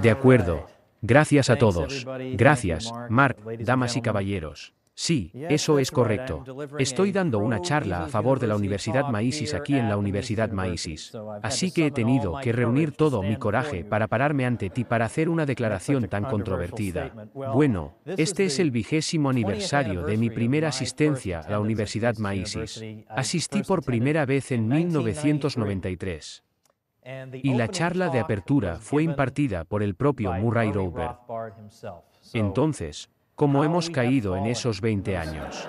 De acuerdo. Gracias a todos. Gracias, Mark, damas y caballeros. Sí, eso es correcto. Estoy dando una charla a favor de la Universidad Maísis aquí en la Universidad Maísis. Así que he tenido que reunir todo mi coraje para pararme ante ti para hacer una declaración tan controvertida. Bueno, este es el vigésimo aniversario de mi primera asistencia a la Universidad Maísis. Asistí por primera vez en 1993. Y la charla de apertura fue impartida por el propio Murray Rover. Entonces, ¿cómo hemos caído en esos 20 años?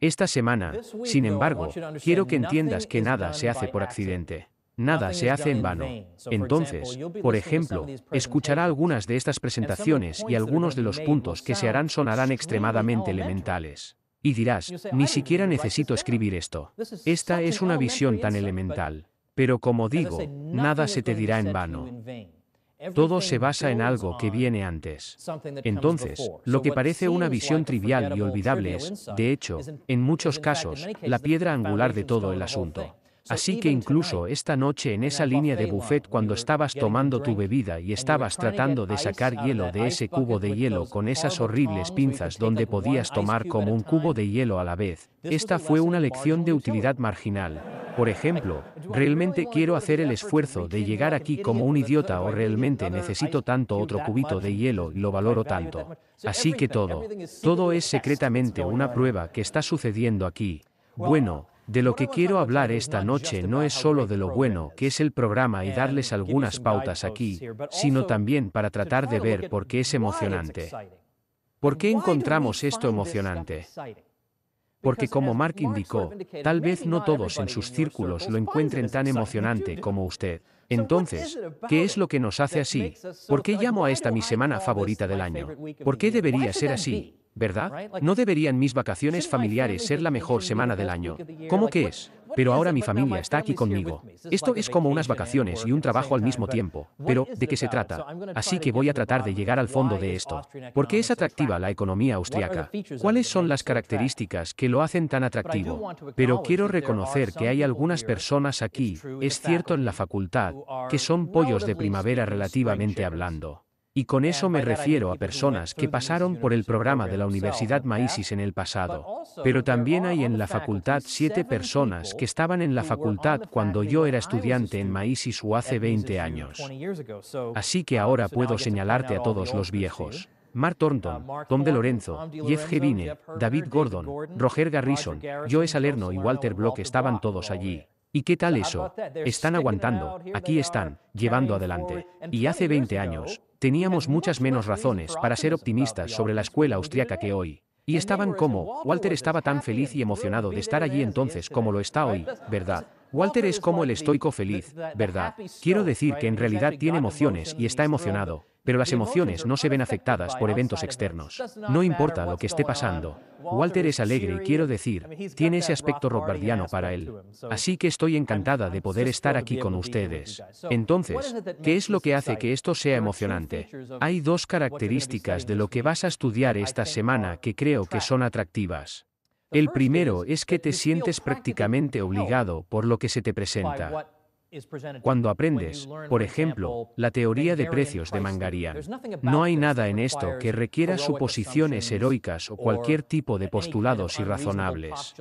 Esta semana, sin embargo, quiero que entiendas que nada se hace por accidente. Nada se hace en vano. Entonces, por ejemplo, escuchará algunas de estas presentaciones y algunos de los puntos que se harán sonarán extremadamente elementales. Y dirás, ni siquiera necesito escribir esto. Esta es una visión tan elemental. Pero como digo, nada se te dirá en vano. Todo se basa en algo que viene antes. Entonces, lo que parece una visión trivial y olvidable es, de hecho, en muchos casos, la piedra angular de todo el asunto. Así que incluso esta noche en esa línea de buffet cuando estabas tomando tu bebida y estabas tratando de sacar hielo de ese cubo de hielo con esas horribles pinzas donde podías tomar como un cubo de hielo a la vez, esta fue una lección de utilidad marginal. Por ejemplo, realmente quiero hacer el esfuerzo de llegar aquí como un idiota o realmente necesito tanto otro cubito de hielo y lo valoro tanto. Así que todo, todo es secretamente una prueba que está sucediendo aquí. Bueno, de lo que quiero hablar esta noche no es solo de lo bueno que es el programa y darles algunas pautas aquí, sino también para tratar de ver por qué es emocionante. ¿Por qué encontramos esto emocionante? Porque como Mark indicó, tal vez no todos en sus círculos lo encuentren tan emocionante como usted. Entonces, ¿qué es lo que nos hace así? ¿Por qué llamo a esta mi semana favorita del año? ¿Por qué debería ser así? ¿Verdad? ¿No deberían mis vacaciones familiares ser la mejor semana del año? ¿Cómo que es? Pero ahora mi familia está aquí conmigo. Esto es como unas vacaciones y un trabajo al mismo tiempo. Pero, ¿de qué se trata? Así que voy a tratar de llegar al fondo de esto. ¿Por qué es atractiva la economía austriaca? ¿Cuáles son las características que lo hacen tan atractivo? Pero quiero reconocer que hay algunas personas aquí, es cierto en la facultad, que son pollos de primavera relativamente hablando. Y con eso me refiero a personas que pasaron por el programa de la Universidad Maísis en el pasado. Pero también hay en la facultad siete personas que estaban en la facultad cuando yo era estudiante en Maísis o hace 20 años. Así que uh, ahora puedo señalarte a todos los viejos. Mark Thornton, uh, Tom De Lorenzo, Jeff Gevine, David Gordon, Roger Garrison, Joe Salerno y Walter Block estaban todos allí. ¿Y qué tal eso? Están aguantando, aquí están, llevando adelante. Y hace 20 años, teníamos muchas menos razones para ser optimistas sobre la escuela austriaca que hoy. Y estaban como, Walter estaba tan feliz y emocionado de estar allí entonces como lo está hoy, ¿verdad? Walter es como el estoico feliz, ¿verdad? Quiero decir que en realidad tiene emociones y está emocionado, pero las emociones no se ven afectadas por eventos externos. No importa lo que esté pasando. Walter es alegre y quiero decir, tiene ese aspecto rockbardiano para él. Así que estoy encantada de poder estar aquí con ustedes. Entonces, ¿qué es lo que hace que esto sea emocionante? Hay dos características de lo que vas a estudiar esta semana que creo que son atractivas. El primero es que te sientes prácticamente obligado por lo que se te presenta. Cuando aprendes, por ejemplo, la teoría de precios de Mangarian, no hay nada en esto que requiera suposiciones heroicas o cualquier tipo de postulados irrazonables.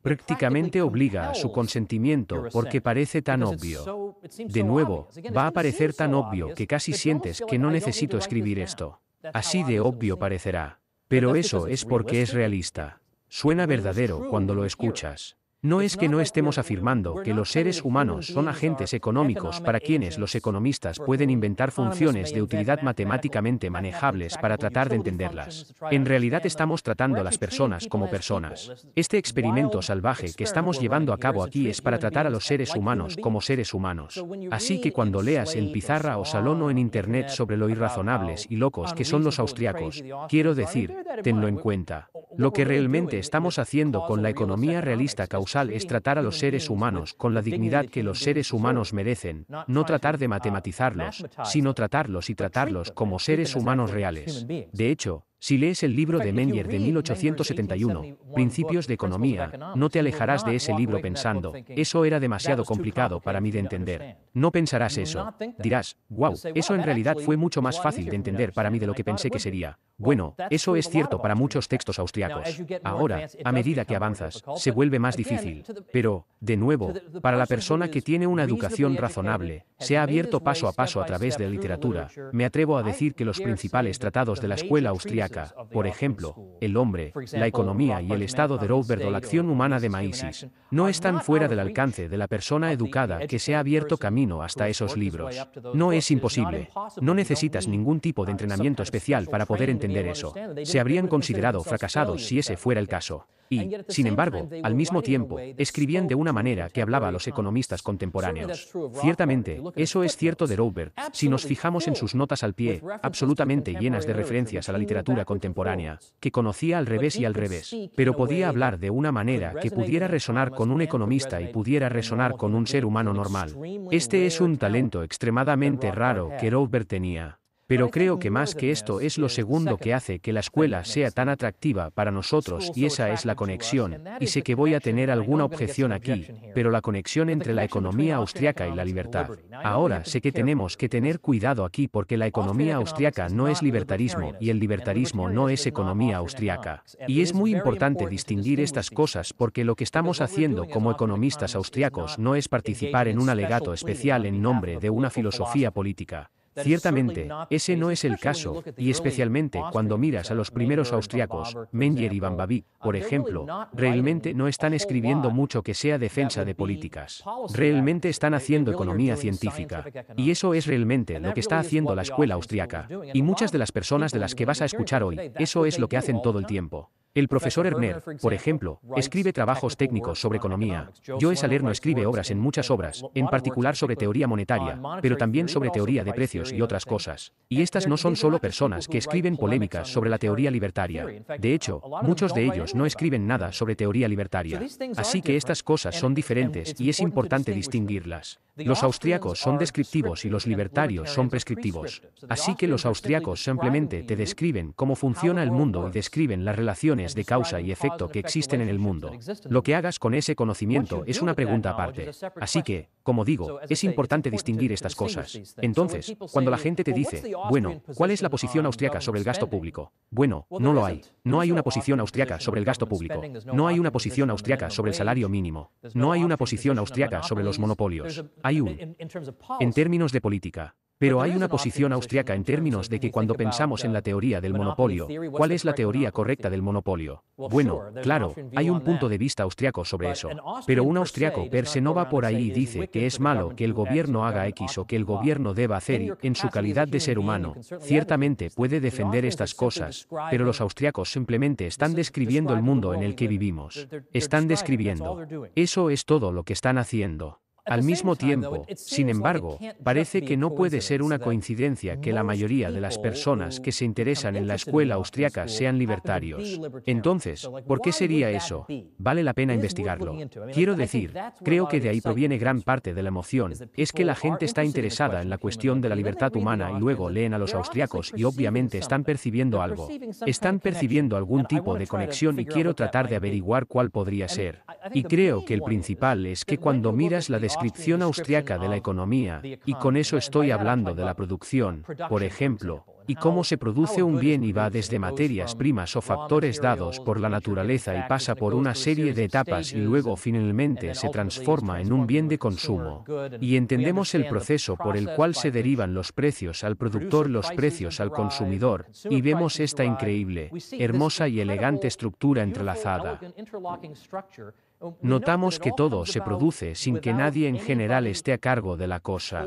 Prácticamente obliga a su consentimiento porque parece tan obvio. De nuevo, va a parecer tan obvio que casi sientes que no necesito escribir esto. Así de obvio parecerá. Pero eso es porque es realista. Suena verdadero cuando lo escuchas. No es que no estemos afirmando que los seres humanos son agentes económicos para quienes los economistas pueden inventar funciones de utilidad matemáticamente manejables para tratar de entenderlas. En realidad estamos tratando a las personas como personas. Este experimento salvaje que estamos llevando a cabo aquí es para tratar a los seres humanos como seres humanos. Así que cuando leas en pizarra o salón o en internet sobre lo irrazonables y locos que son los austriacos, quiero decir, tenlo en cuenta. Lo que realmente estamos haciendo con la economía realista causal es tratar a los seres humanos con la dignidad que los seres humanos merecen, no tratar de matematizarlos, sino tratarlos y tratarlos como seres humanos reales. De hecho, si lees el libro de Menger de 1871, Principios de Economía, no te alejarás de ese libro pensando, eso era demasiado complicado para mí de entender. No pensarás eso. Dirás, wow, eso en realidad fue mucho más fácil de entender para mí de lo que pensé que sería. Bueno, eso es cierto para muchos textos austriacos. Ahora, a medida que avanzas, se vuelve más difícil. Pero, de nuevo, para la persona que tiene una educación razonable, se ha abierto paso a paso a través de literatura, me atrevo a decir que los principales tratados de la escuela austriaca por ejemplo, el hombre, la economía y el estado de Robert o la acción humana de Maísis, no están fuera del alcance de la persona educada que se ha abierto camino hasta esos libros. No es imposible. No necesitas ningún tipo de entrenamiento especial para poder entender eso. Se habrían considerado fracasados si ese fuera el caso. Y, sin embargo, al mismo tiempo, escribían de una manera que hablaba a los economistas contemporáneos. Ciertamente, eso es cierto de Robert, si nos fijamos en sus notas al pie, absolutamente llenas de referencias a la literatura contemporánea, que conocía al revés y al revés, pero podía hablar de una manera que pudiera resonar con un economista y pudiera resonar con un ser humano normal. Este es un talento extremadamente raro que Robert tenía. Pero creo que más que esto es lo segundo que hace que la escuela sea tan atractiva para nosotros y esa es la conexión, y sé que voy a tener alguna objeción aquí, pero la conexión entre la economía austriaca y la libertad. Ahora sé que tenemos que tener cuidado aquí porque la economía austriaca no es libertarismo y el libertarismo no es economía austriaca. Y es muy importante distinguir estas cosas porque lo que estamos haciendo como economistas austriacos no es participar en un alegato especial en nombre de una filosofía política. Ciertamente, ese no es el caso, y especialmente cuando miras a los primeros austriacos, Menger y Bambavi, por ejemplo, realmente no están escribiendo mucho que sea defensa de políticas. Realmente están haciendo economía científica. Y eso es realmente lo que está haciendo la escuela austriaca. Y muchas de las personas de las que vas a escuchar hoy, eso es lo que hacen todo el tiempo. El profesor Erner, por ejemplo, escribe trabajos técnicos sobre economía. Joe Salerno escribe obras en muchas obras, en particular sobre teoría monetaria, pero también sobre teoría de precios y otras cosas. Y estas no son solo personas que escriben polémicas sobre la teoría libertaria. De hecho, muchos de ellos no escriben nada sobre teoría libertaria. Así que estas cosas son diferentes y es importante distinguirlas. Los austriacos son descriptivos y los libertarios son prescriptivos. Así que los austriacos simplemente te describen cómo funciona el mundo y describen las relaciones de causa y efecto que existen en el mundo. Lo que hagas con ese conocimiento es una pregunta aparte. Así que, como digo, es importante distinguir estas cosas. Entonces, cuando la gente te dice, bueno, ¿cuál es la posición austriaca sobre el gasto público? Bueno, no lo hay. No hay una posición austriaca sobre el gasto público. No hay una posición austriaca sobre el salario mínimo. No hay una posición austriaca sobre los monopolios. Hay un... En términos de política, pero hay una posición austriaca en términos de que cuando pensamos en la uh, teoría del monopolio, ¿cuál es la teoría correcta del monopolio? Bueno, claro, hay un punto de vista austriaco sobre eso. Pero un austriaco per se no va por ahí y dice que es malo que el gobierno haga X o que el gobierno deba hacer Y en su calidad de ser humano. Ciertamente puede defender estas cosas, pero los austriacos simplemente están describiendo el mundo en el que vivimos. Están describiendo. Eso es todo lo que están haciendo. Al mismo tiempo, sin embargo, parece que no puede ser una coincidencia que la mayoría de las personas que se interesan en la escuela austriaca sean libertarios. Entonces, ¿por qué sería eso? Vale la pena investigarlo. Quiero decir, creo que de ahí proviene gran parte de la emoción, es que la gente está interesada en la cuestión de la libertad humana y luego leen a los austriacos y obviamente están percibiendo algo. Están percibiendo algún tipo de conexión y quiero tratar de averiguar cuál podría ser. Y creo que el principal es que cuando miras la descripción austriaca de la economía, y con eso estoy hablando de la producción, por ejemplo, y cómo se produce un bien y va desde materias primas o factores dados por la naturaleza y pasa por una serie de etapas y luego finalmente se transforma en un bien de consumo. Y entendemos el proceso por el cual se derivan los precios al productor, los precios al consumidor, y vemos esta increíble, hermosa y elegante estructura entrelazada. Notamos que todo se produce sin que nadie en general esté a cargo de la cosa.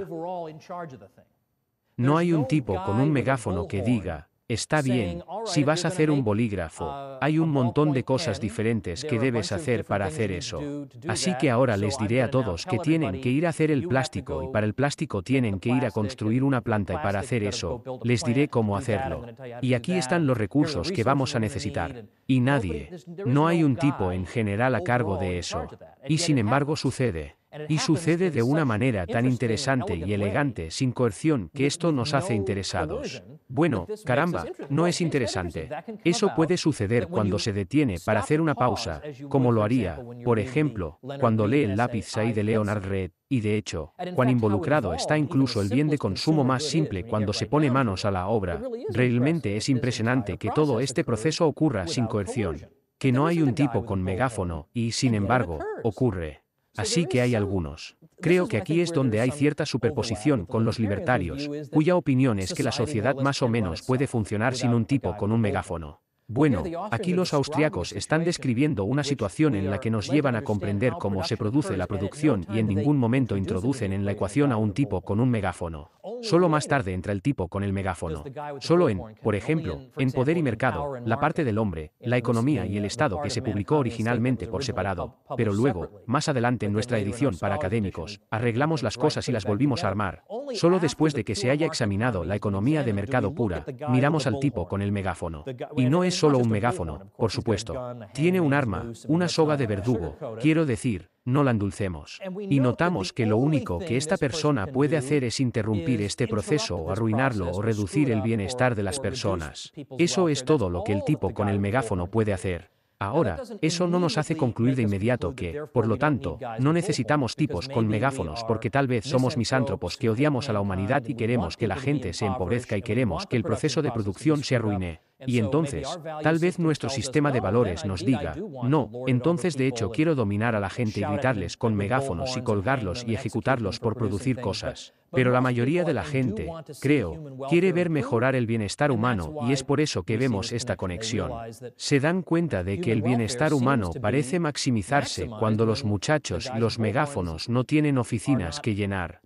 No hay un tipo con un megáfono que diga, Está bien, si vas a hacer un bolígrafo, uh, hay un montón de cosas diferentes que debes hacer para hacer eso. Así que ahora les diré a todos que tienen que ir a hacer el plástico y para el plástico tienen que ir a construir una planta y para hacer eso, les diré cómo hacerlo. Y aquí están los recursos que vamos a necesitar. Y nadie, no hay un tipo en general a cargo de eso. Y sin embargo sucede. Y sucede de una manera tan interesante y elegante, sin coerción, que esto nos hace interesados. Bueno, caramba, no es interesante. Eso puede suceder cuando se detiene para hacer una pausa, como lo haría, por ejemplo, cuando lee el lápiz ahí de Leonard Red, y de hecho, cuán involucrado está incluso el bien de consumo más simple cuando se pone manos a la obra. Realmente es impresionante que todo este proceso ocurra sin coerción, que no hay un tipo con megáfono, y sin embargo, ocurre. Así que hay algunos. Creo que aquí es donde hay cierta superposición con los libertarios, cuya opinión es que la sociedad más o menos puede funcionar sin un tipo con un megáfono. Bueno, aquí los austriacos están describiendo una situación en la que nos llevan a comprender cómo se produce la producción y en ningún momento introducen en la ecuación a un tipo con un megáfono. Solo más tarde entra el tipo con el megáfono. Solo en, por ejemplo, en Poder y Mercado, la parte del hombre, la economía y el uh, Estado que se publicó originalmente por separado, pero luego, más adelante en nuestra edición para académicos, arreglamos las cosas y las volvimos a armar. Solo después de que se haya examinado la economía de mercado pura, miramos al tipo con el megáfono. Y no es solo un megáfono, por supuesto. Tiene un arma, una soga de verdugo, quiero decir, no la endulcemos. Y notamos que lo único que esta persona puede hacer es interrumpir este proceso o arruinarlo o reducir el bienestar de las personas. Eso es todo lo que el tipo con el megáfono puede hacer. Ahora, eso no nos hace concluir de inmediato que, por lo tanto, no necesitamos tipos con megáfonos porque tal vez somos misántropos que odiamos a la humanidad y queremos que la gente se empobrezca y queremos que el proceso de producción se arruine. Y entonces, tal vez nuestro sistema de oh, valores nos diga, no, entonces de hecho quiero dominar a la gente y gritarles con megáfonos y colgarlos y ejecutarlos por producir cosas. Pero la mayoría de la gente, creo, quiere ver mejorar el bienestar humano y es por eso que vemos esta conexión. Se dan cuenta de que el bienestar humano parece maximizarse cuando los muchachos y los megáfonos no tienen oficinas que llenar.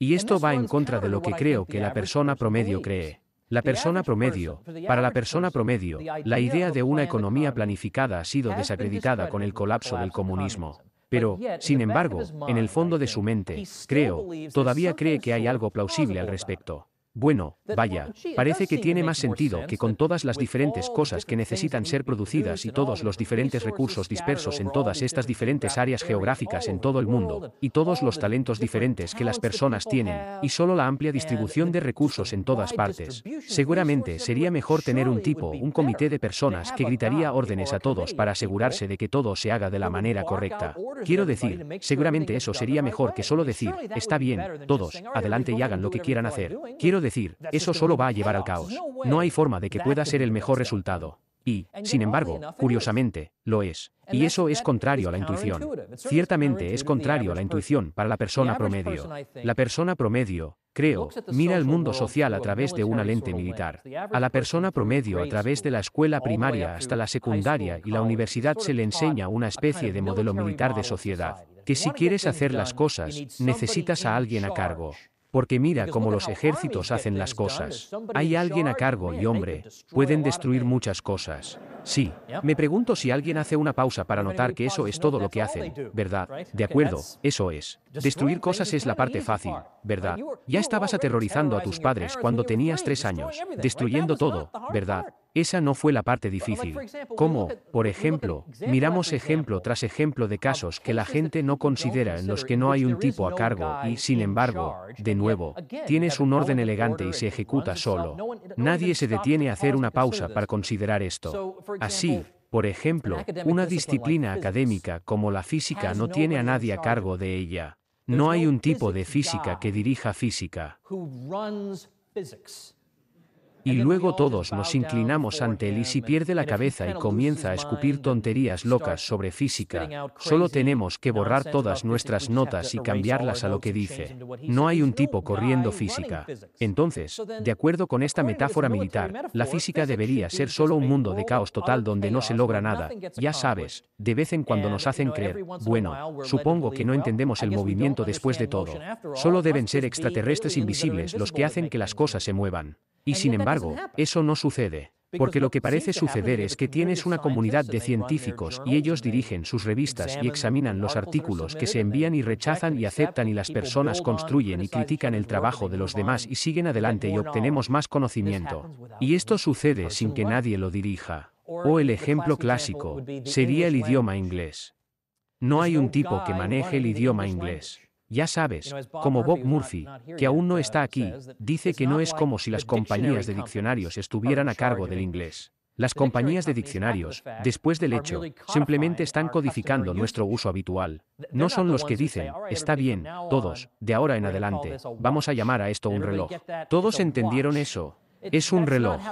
Y esto va en contra de lo que creo que la persona promedio cree. La persona promedio, para la persona promedio, la idea de una economía planificada ha sido desacreditada con el colapso del comunismo. Pero, sin embargo, en el fondo de su mente, creo, todavía cree que hay algo plausible al respecto. Bueno, vaya, parece que tiene más sentido que con todas las diferentes cosas que necesitan ser producidas y todos los diferentes recursos dispersos en todas estas diferentes áreas geográficas en todo el mundo, y todos los talentos diferentes que las personas tienen, y solo la amplia distribución de recursos en todas partes. Seguramente sería mejor tener un tipo, un comité de personas que gritaría órdenes a todos para asegurarse de que todo se haga de la manera correcta. Quiero decir, seguramente eso sería mejor que solo decir, está bien, todos, adelante y hagan lo que quieran hacer. Quiero decir, eso solo va a llevar al caos. No hay forma de que pueda ser el mejor resultado. Y, sin embargo, curiosamente, lo es. Y eso es contrario a la intuición. Ciertamente es contrario a la intuición para la persona promedio. La persona promedio, creo, mira el mundo social a través de una lente militar. A la persona promedio a través de la escuela primaria hasta la secundaria y la universidad se le enseña una especie de modelo militar de sociedad, que si quieres hacer las cosas, necesitas a alguien a cargo, porque mira cómo los ejércitos hacen las cosas. Hay alguien a cargo y hombre, pueden destruir muchas cosas. Sí, me pregunto si alguien hace una pausa para notar que eso es todo lo que hacen, ¿verdad? De acuerdo, eso es. Destruir cosas es la parte fácil, ¿verdad? Ya estabas aterrorizando a tus padres cuando tenías tres años, destruyendo todo, ¿verdad? Esa no fue la parte difícil. Como, por ejemplo, miramos ejemplo tras ejemplo de casos que la gente no considera en los que no hay un tipo a cargo y, sin embargo, de nuevo, tienes un orden elegante y se ejecuta solo. Nadie se detiene a hacer una pausa para considerar esto. Así, por ejemplo, una disciplina académica como la física no tiene a nadie a cargo de ella. No hay un tipo de física que dirija física. Y luego todos nos inclinamos ante él y si pierde la cabeza y comienza a escupir tonterías locas sobre física, solo tenemos que borrar todas nuestras notas y cambiarlas a lo que dice. No hay un tipo corriendo física. Entonces, de acuerdo con esta metáfora militar, la física debería ser solo un mundo de caos total donde no se logra nada. Ya sabes, de vez en cuando nos hacen creer, bueno, supongo que no entendemos el movimiento después de todo. Solo deben ser extraterrestres invisibles los que hacen que las cosas se muevan. Y sin embargo, eso no sucede. Porque lo que parece suceder es que tienes una comunidad de científicos y ellos dirigen sus revistas y examinan los artículos que se envían y rechazan y aceptan y las personas construyen y critican el trabajo de los demás y siguen adelante y obtenemos más conocimiento. Y esto sucede sin que nadie lo dirija. O el ejemplo clásico sería el idioma inglés. No hay un tipo que maneje el idioma inglés. Ya sabes, como Bob Murphy, que aún no está uh, aquí, dice que no es como si las compañías de diccionarios estuvieran a cargo del inglés. Las compañías de diccionarios, después del hecho, simplemente están codificando nuestro uso habitual. No son los que dicen, está bien, uh, todos, de ahora en adelante, vamos a llamar a esto un reloj. Todos entendieron eso. Es un reloj.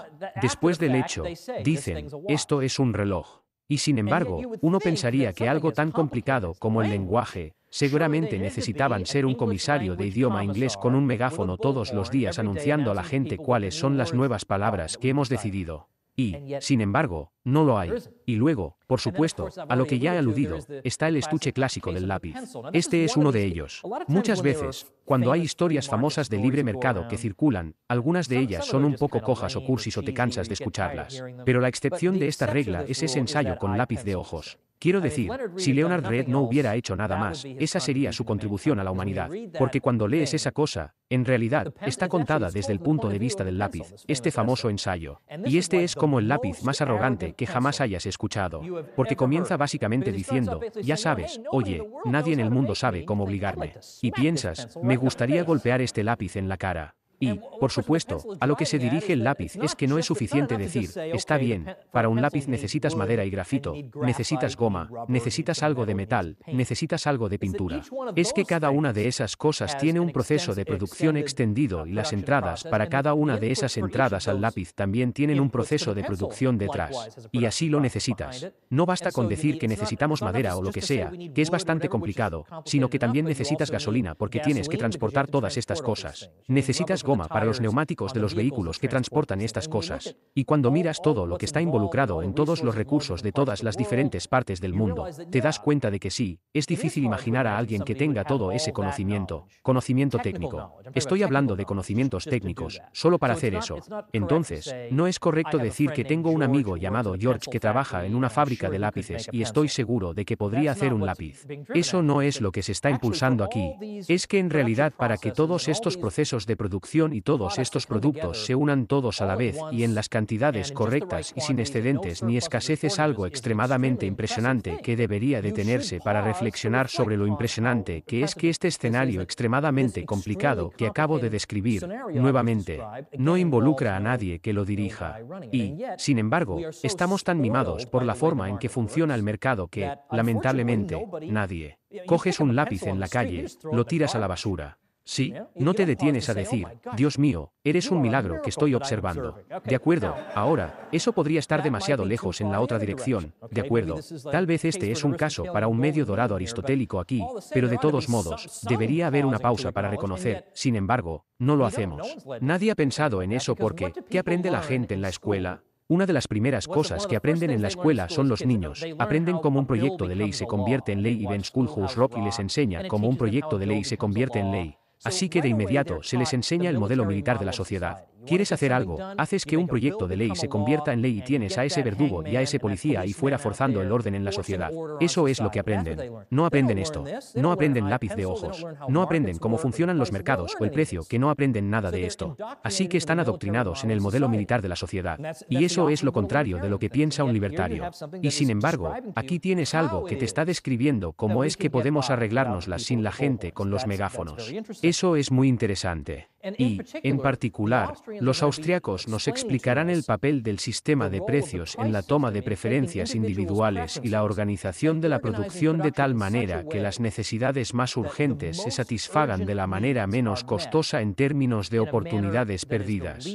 Después del hecho, dicen, esto es un reloj. Y sin embargo, uno pensaría que algo tan complicado como el lenguaje, Seguramente necesitaban ser un comisario de idioma inglés con un megáfono todos los días anunciando a la gente cuáles son las nuevas palabras que hemos decidido. Y, sin embargo, no lo hay. Y luego, por supuesto, a lo que ya he aludido, está el estuche clásico del lápiz. Este es uno de ellos. Muchas veces, cuando hay historias famosas de libre mercado que circulan, algunas de ellas son un poco cojas o cursis o te cansas de escucharlas. Pero la excepción de esta regla es ese ensayo con lápiz de ojos. Quiero decir, si Leonard Reed no hubiera hecho nada más, esa sería su contribución a la humanidad. Porque cuando lees esa cosa, en realidad, está contada desde el punto de vista del lápiz, este famoso ensayo. Y este es como el lápiz más arrogante que jamás hayas escuchado. Porque comienza básicamente diciendo, ya sabes, oye, nadie en el mundo sabe cómo obligarme. Y piensas, me gustaría golpear este lápiz en la cara. Y, por supuesto, a lo que se dirige el lápiz es que no es suficiente decir, está bien, para un lápiz necesitas madera y grafito, necesitas goma, necesitas algo de metal, necesitas algo de pintura. Es que cada una de esas cosas tiene un proceso de producción extendido y las entradas para cada una de esas entradas al lápiz también tienen un proceso de producción detrás. Y así lo necesitas. No basta con decir que necesitamos madera o lo que sea, que es bastante complicado, sino que también necesitas gasolina porque tienes que transportar todas estas cosas. Necesitas goma para los neumáticos de los vehículos que transportan estas cosas. Y cuando miras todo lo que está involucrado en todos los recursos de todas las diferentes partes del mundo, te das cuenta de que sí, es difícil imaginar a alguien que tenga todo ese conocimiento, conocimiento técnico. Estoy hablando de conocimientos técnicos, solo para hacer eso. Entonces, no es correcto decir que tengo un amigo llamado George que trabaja en una fábrica de lápices y estoy seguro de que podría hacer un lápiz. Eso no es lo que se está impulsando aquí. Es que en realidad para que todos estos procesos de producción y todos estos productos se unan todos a la vez y en las cantidades correctas y sin excedentes ni escaseces algo extremadamente impresionante que debería detenerse para reflexionar sobre lo impresionante que es que este escenario extremadamente complicado que acabo de describir, nuevamente, no involucra a nadie que lo dirija. Y, sin embargo, estamos tan mimados por la forma en que funciona el mercado que, lamentablemente, nadie. Coges un lápiz en la calle, lo tiras a la basura. Sí, ¿Eh? no te detienes a oh decir, Dios mío, eres un milagro que estoy observando. De acuerdo, ahora, eso podría estar demasiado lejos en la otra dirección, de acuerdo. Tal vez este es un caso para un medio dorado aristotélico aquí, pero de todos modos, debería haber una pausa para reconocer, sin embargo, no lo hacemos. Nadie ha pensado en eso porque, ¿qué aprende la gente en la escuela? Una de las primeras cosas que aprenden en la escuela son los niños. Aprenden cómo un proyecto de ley se convierte en ley y ven Schoolhouse Rock y les enseña cómo un proyecto de ley se convierte en ley. Así que de inmediato se les enseña el modelo militar de la sociedad. Quieres pues hacer algo, haces que un proyecto de ley se convierta en ley y tienes a ese verdugo y a ese policía y fuera forzando el orden en la sociedad. Eso es lo que aprenden. No aprenden esto. No aprenden lápiz de ojos. No aprenden cómo funcionan los mercados o el precio, que no aprenden nada de esto. Así que están adoctrinados en el modelo militar de la sociedad. Y eso es lo contrario de lo que piensa un libertario. Y sin embargo, aquí tienes algo que te está describiendo cómo es que podemos arreglárnoslas sin la gente con los megáfonos. Eso es muy interesante. Y, en particular, los austriacos nos explicarán el papel del sistema de precios en la toma de preferencias individuales y la organización de la producción de tal manera que las necesidades más urgentes se satisfagan de la manera menos costosa en términos de oportunidades perdidas.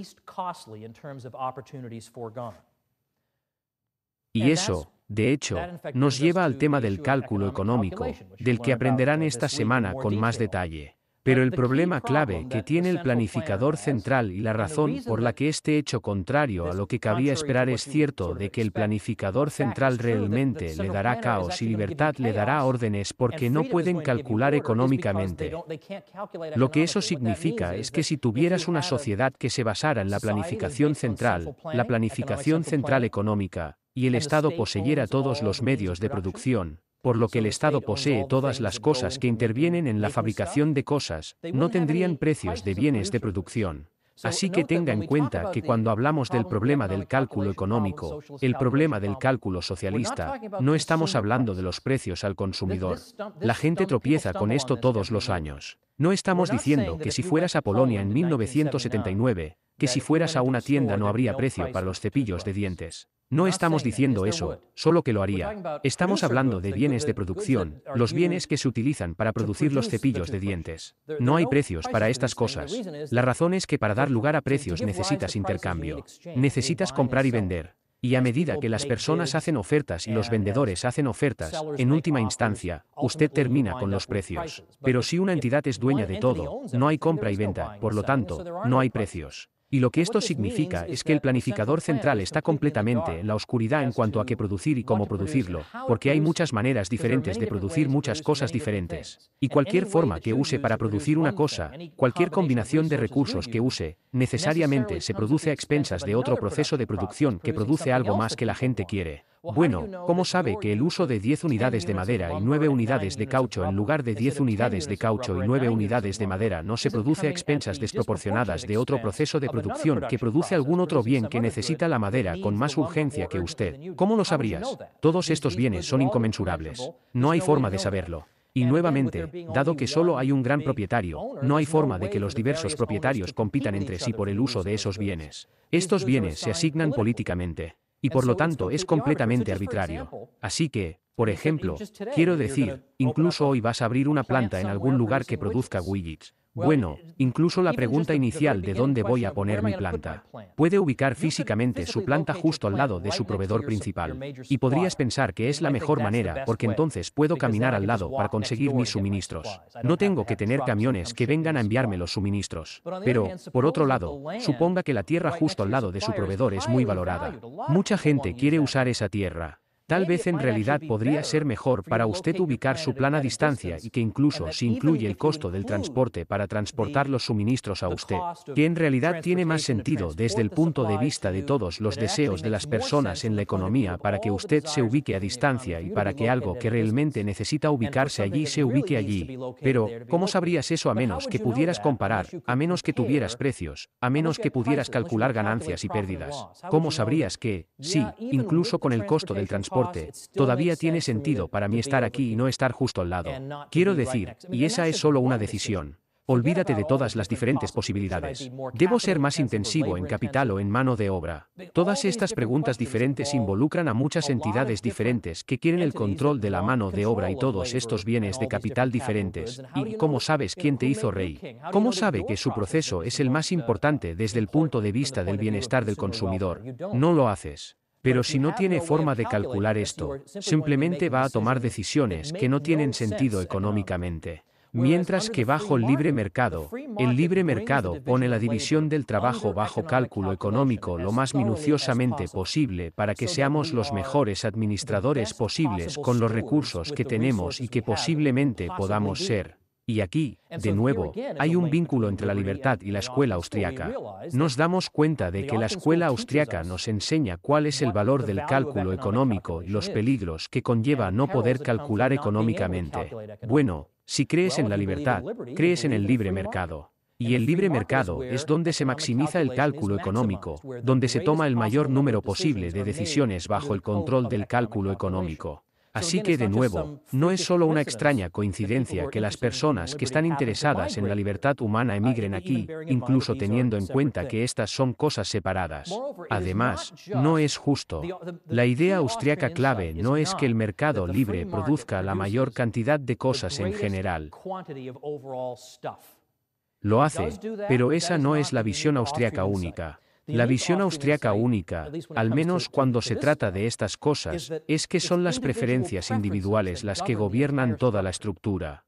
Y eso, de hecho, nos lleva al tema del cálculo económico, del que aprenderán esta semana con más detalle. Pero el problema clave que tiene el planificador central y la razón por la que este hecho contrario a lo que cabía esperar es cierto de que el planificador central realmente le dará caos y libertad le dará órdenes porque no pueden calcular económicamente. Lo que eso significa es que si tuvieras una sociedad que se basara en la planificación central, la planificación central económica, y el Estado poseyera todos los medios de producción, por lo que el Estado posee todas las cosas que intervienen en la fabricación de cosas, no tendrían precios de bienes de producción. Así que tenga en cuenta que cuando hablamos del problema del cálculo económico, el problema del cálculo socialista, no estamos hablando de los precios al consumidor. La gente tropieza con esto todos los años. No estamos diciendo que si fueras a Polonia en 1979, que si fueras a una tienda no habría precio para los cepillos de dientes. No estamos diciendo eso, solo que lo haría. Estamos hablando de bienes de producción, los bienes que se utilizan para producir los cepillos de dientes. No hay precios para estas cosas. La razón es que para dar lugar a precios necesitas intercambio. Necesitas comprar y vender. Y a medida que las personas hacen ofertas y los uh, vendedores hacen ofertas, en última instancia, usted termina con los precios. Pero si una entidad es dueña de todo, no hay compra y venta, por lo tanto, no hay precios. Y lo que esto significa es que el planificador central está completamente en la oscuridad en cuanto a qué producir y cómo producirlo, porque hay muchas maneras diferentes de producir muchas cosas diferentes. Y cualquier forma que use para producir una cosa, cualquier combinación de recursos que use, necesariamente se produce a expensas de otro proceso de producción que produce algo más que la gente quiere. Bueno, ¿cómo sabe que el uso de 10 unidades de madera y 9 unidades de caucho en lugar de 10 unidades de caucho y 9 unidades de madera no se produce a expensas desproporcionadas de otro proceso de producción que produce algún otro bien que necesita la madera con más urgencia que usted? ¿Cómo lo sabrías? Todos estos bienes son inconmensurables. No hay forma de saberlo. Y nuevamente, dado que solo hay un gran propietario, no hay forma de que los diversos propietarios compitan entre sí por el uso de esos bienes. Estos bienes se asignan políticamente y por lo tanto es completamente arbitrario. Así que, por ejemplo, quiero decir, incluso hoy vas a abrir una planta en algún lugar que produzca widgets, bueno, eh, incluso la pregunta inicial de dónde voy a poner mi planta. Puede ubicar físicamente su planta justo al lado de su proveedor principal. Y podrías pensar que es la mejor manera porque entonces puedo caminar al lado para conseguir mis suministros. No tengo que tener camiones que vengan a enviarme los suministros. Pero, por otro lado, suponga que la tierra justo al lado de su proveedor es muy valorada. Mucha gente quiere usar esa tierra. Tal vez en realidad podría ser mejor para usted ubicar su plan a distancia y que incluso se incluye el costo del transporte para transportar los suministros a usted, que en realidad tiene más sentido desde el punto de vista de todos los deseos de las personas en la economía para que usted se ubique a distancia y para que algo que realmente necesita ubicarse allí se ubique allí. Pero, ¿cómo sabrías eso a menos que pudieras comparar, a menos que tuvieras precios, a menos que pudieras calcular ganancias y pérdidas? ¿Cómo sabrías que, sí, incluso con el costo del transporte, todavía tiene sentido para mí estar aquí y no estar justo al lado. Quiero decir, y esa es solo una decisión. Olvídate de todas las diferentes posibilidades. ¿Debo ser más intensivo en capital o en mano de obra? Todas estas preguntas diferentes involucran a muchas entidades diferentes que quieren el control de la mano de obra y todos estos bienes de capital diferentes. ¿Y cómo sabes quién te hizo rey? ¿Cómo sabe que su proceso es el más importante desde el punto de vista del bienestar del consumidor? No lo haces. Pero si no tiene forma de calcular esto, simplemente va a tomar decisiones que no tienen sentido económicamente. Mientras que bajo el libre mercado, el libre mercado pone la división del trabajo bajo cálculo económico lo más minuciosamente posible para que seamos los mejores administradores posibles con los recursos que tenemos y que posiblemente podamos ser. Y aquí, de nuevo, hay un vínculo entre la libertad y la escuela austriaca. Nos damos cuenta de que la escuela austriaca nos enseña cuál es el valor del cálculo económico y los peligros que conlleva no poder calcular económicamente. Bueno, si crees en la libertad, crees en el libre mercado. Y el libre mercado es donde se maximiza el cálculo económico, donde se toma el mayor número posible de decisiones bajo el control del cálculo económico. Así que, de nuevo, no es solo una extraña coincidencia que las personas que están interesadas en la libertad humana emigren aquí, incluso teniendo en cuenta que estas son cosas separadas. Además, no es justo. La idea austriaca clave no es que el mercado libre produzca la mayor cantidad de cosas en general. Lo hace, pero esa no es la visión austriaca única. La visión austriaca única, al menos cuando se trata de estas cosas, es que son las preferencias individuales las que gobiernan toda la estructura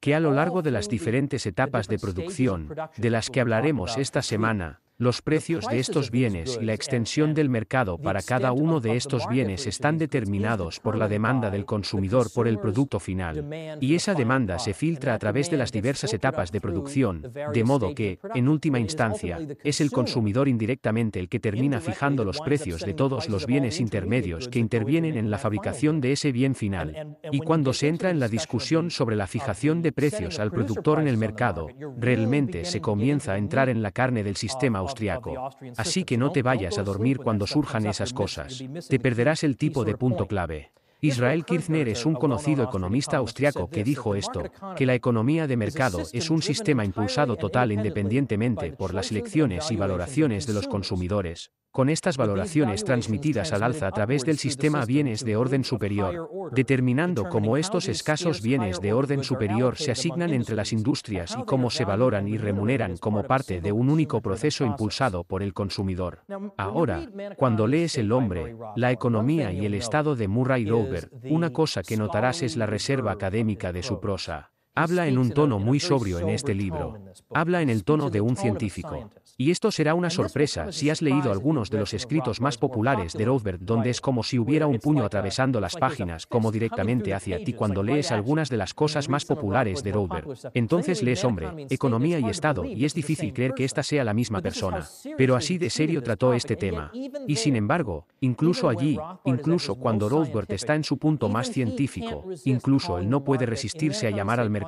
que a lo largo de las diferentes etapas de producción, de las que hablaremos esta semana, los precios de estos bienes y la extensión del mercado para cada uno de estos bienes están determinados por la demanda del consumidor por el producto final. Y esa demanda se filtra a través de las diversas etapas de producción, de modo que, en última instancia, es el consumidor indirectamente el que termina fijando los precios de todos los bienes intermedios que intervienen en la fabricación de ese bien final. Y cuando se entra en la discusión sobre la fijación de precios al productor en el mercado, realmente se comienza a entrar en la carne del sistema austriaco. Así que no te vayas a dormir cuando surjan esas cosas. Te perderás el tipo de punto clave. Israel Kirchner es un conocido economista austriaco que dijo esto, que la economía de mercado es un sistema impulsado total independientemente por las elecciones y valoraciones de los consumidores, con estas valoraciones transmitidas al alza a través del sistema bienes de orden superior, determinando cómo estos escasos bienes de orden superior se asignan entre las industrias y cómo se valoran y remuneran como parte de un único proceso impulsado por el consumidor. Ahora, cuando lees El hombre, la economía y el estado de Murray Rover, una cosa que notarás es la reserva académica de su prosa. Habla en un tono muy sobrio en este libro. Habla en el tono de un científico. Y esto será una sorpresa si has leído algunos de los escritos más populares de Rothbard, donde es como si hubiera un puño atravesando las páginas, como directamente hacia ti cuando lees algunas de las cosas más populares de Rothbard. Entonces lees hombre, economía y Estado, y es difícil creer que esta sea la misma persona. Pero así de serio trató este tema. Y sin embargo, incluso allí, incluso cuando Rothbard está en su punto más científico, incluso él no puede resistirse a llamar al mercado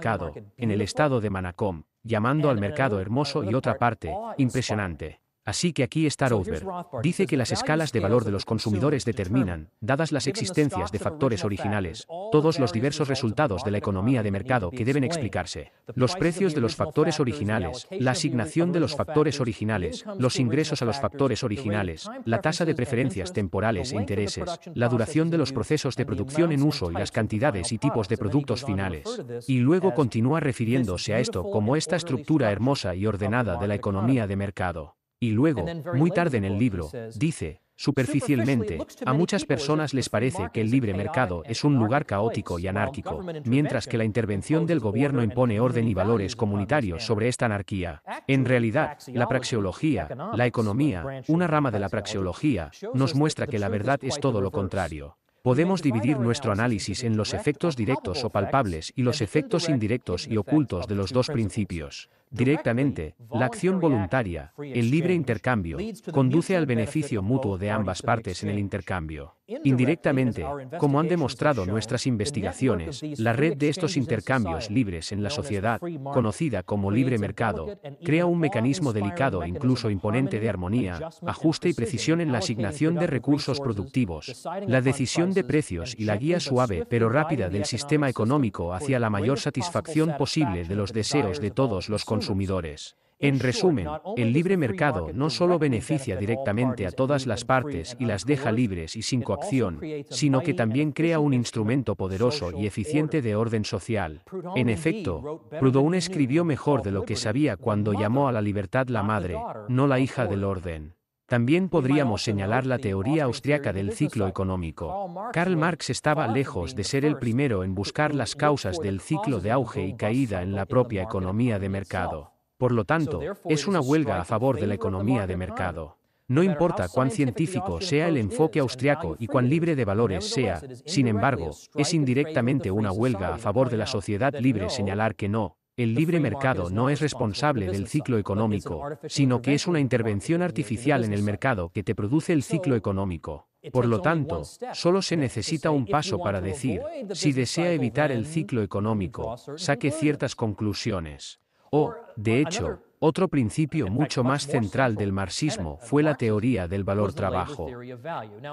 en el estado de Manacom, llamando al mercado hermoso y otra parte, impresionante. Así que aquí está Rothbard. Dice que las escalas de valor de los consumidores determinan, dadas las existencias de factores originales, todos los diversos resultados de la economía de mercado que deben explicarse. Los precios de los factores originales, la asignación de los factores originales, los ingresos a los factores originales, la tasa de preferencias temporales e intereses, la duración de los procesos de producción en uso y las cantidades y tipos de productos finales. Y luego continúa refiriéndose a esto como esta estructura hermosa y ordenada de la economía de mercado. Y luego, muy tarde en el libro, dice, Superficialmente, a muchas personas les parece que el libre mercado es un lugar caótico y anárquico, mientras que la intervención del gobierno impone orden y valores comunitarios sobre esta anarquía. En realidad, la praxeología, la economía, una rama de la praxeología, nos muestra que la verdad es todo lo contrario. Podemos dividir nuestro análisis en los efectos directos o palpables y los efectos indirectos y ocultos de los dos principios. Directamente, la acción voluntaria, el libre intercambio, conduce al beneficio mutuo de ambas partes en el intercambio. Indirectamente, como han demostrado nuestras investigaciones, la red de estos intercambios libres en la sociedad, conocida como libre mercado, crea un mecanismo delicado e incluso imponente de armonía, ajuste y precisión en la asignación de recursos productivos, la decisión de precios y la guía suave pero rápida del sistema económico hacia la mayor satisfacción posible de los deseos de todos los consumidores consumidores. En resumen, el libre mercado no solo beneficia directamente a todas las partes y las deja libres y sin coacción, sino que también crea un instrumento poderoso y eficiente de orden social. En efecto, Proudhon escribió mejor de lo que sabía cuando llamó a la libertad la madre, no la hija del orden. También podríamos señalar la teoría austriaca del ciclo económico. Karl Marx estaba lejos de ser el primero en buscar las causas del ciclo de auge y caída en la propia economía de mercado. Por lo tanto, es una huelga a favor de la economía de mercado. No importa cuán científico sea el enfoque austriaco y cuán libre de valores sea, sin embargo, es indirectamente una huelga a favor de la sociedad libre señalar que no, el libre mercado no es responsable del ciclo económico, sino que es una intervención artificial en el mercado que te produce el ciclo económico. Por lo tanto, solo se necesita un paso para decir, si desea evitar el ciclo económico, saque ciertas conclusiones. O, oh, de hecho, otro principio mucho más central del marxismo fue la teoría del valor trabajo.